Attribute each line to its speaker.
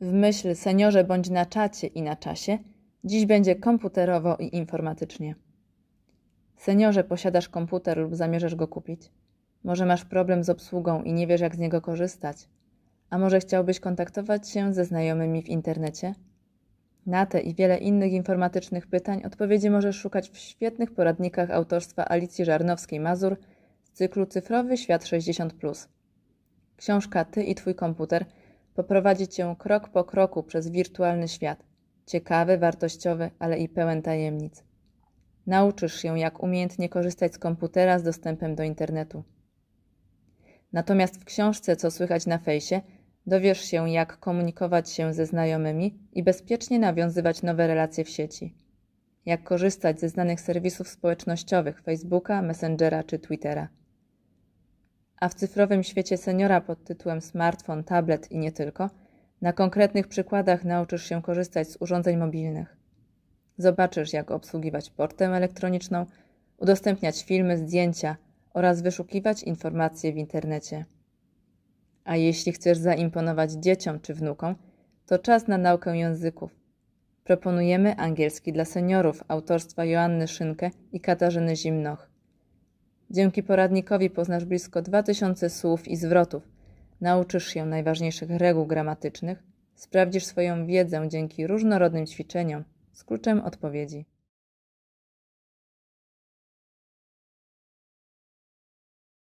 Speaker 1: W myśl seniorze bądź na czacie i na czasie, dziś będzie komputerowo i informatycznie. Seniorze, posiadasz komputer lub zamierzasz go kupić? Może masz problem z obsługą i nie wiesz, jak z niego korzystać? A może chciałbyś kontaktować się ze znajomymi w internecie? Na te i wiele innych informatycznych pytań odpowiedzi możesz szukać w świetnych poradnikach autorstwa Alicji Żarnowskiej-Mazur z cyklu Cyfrowy Świat 60+. Książka Ty i Twój komputer – Poprowadzi cię krok po kroku przez wirtualny świat, ciekawy, wartościowy, ale i pełen tajemnic. Nauczysz się, jak umiejętnie korzystać z komputera z dostępem do internetu. Natomiast w książce Co słychać na fejsie dowiesz się, jak komunikować się ze znajomymi i bezpiecznie nawiązywać nowe relacje w sieci. Jak korzystać ze znanych serwisów społecznościowych Facebooka, Messengera czy Twittera a w cyfrowym świecie seniora pod tytułem smartfon, tablet i nie tylko, na konkretnych przykładach nauczysz się korzystać z urządzeń mobilnych. Zobaczysz, jak obsługiwać portę elektroniczną, udostępniać filmy, zdjęcia oraz wyszukiwać informacje w internecie. A jeśli chcesz zaimponować dzieciom czy wnukom, to czas na naukę języków. Proponujemy angielski dla seniorów autorstwa Joanny Szynkę i Katarzyny Zimnoch. Dzięki poradnikowi poznasz blisko 2000 słów i zwrotów. Nauczysz się najważniejszych reguł gramatycznych, sprawdzisz swoją wiedzę dzięki różnorodnym ćwiczeniom z kluczem odpowiedzi.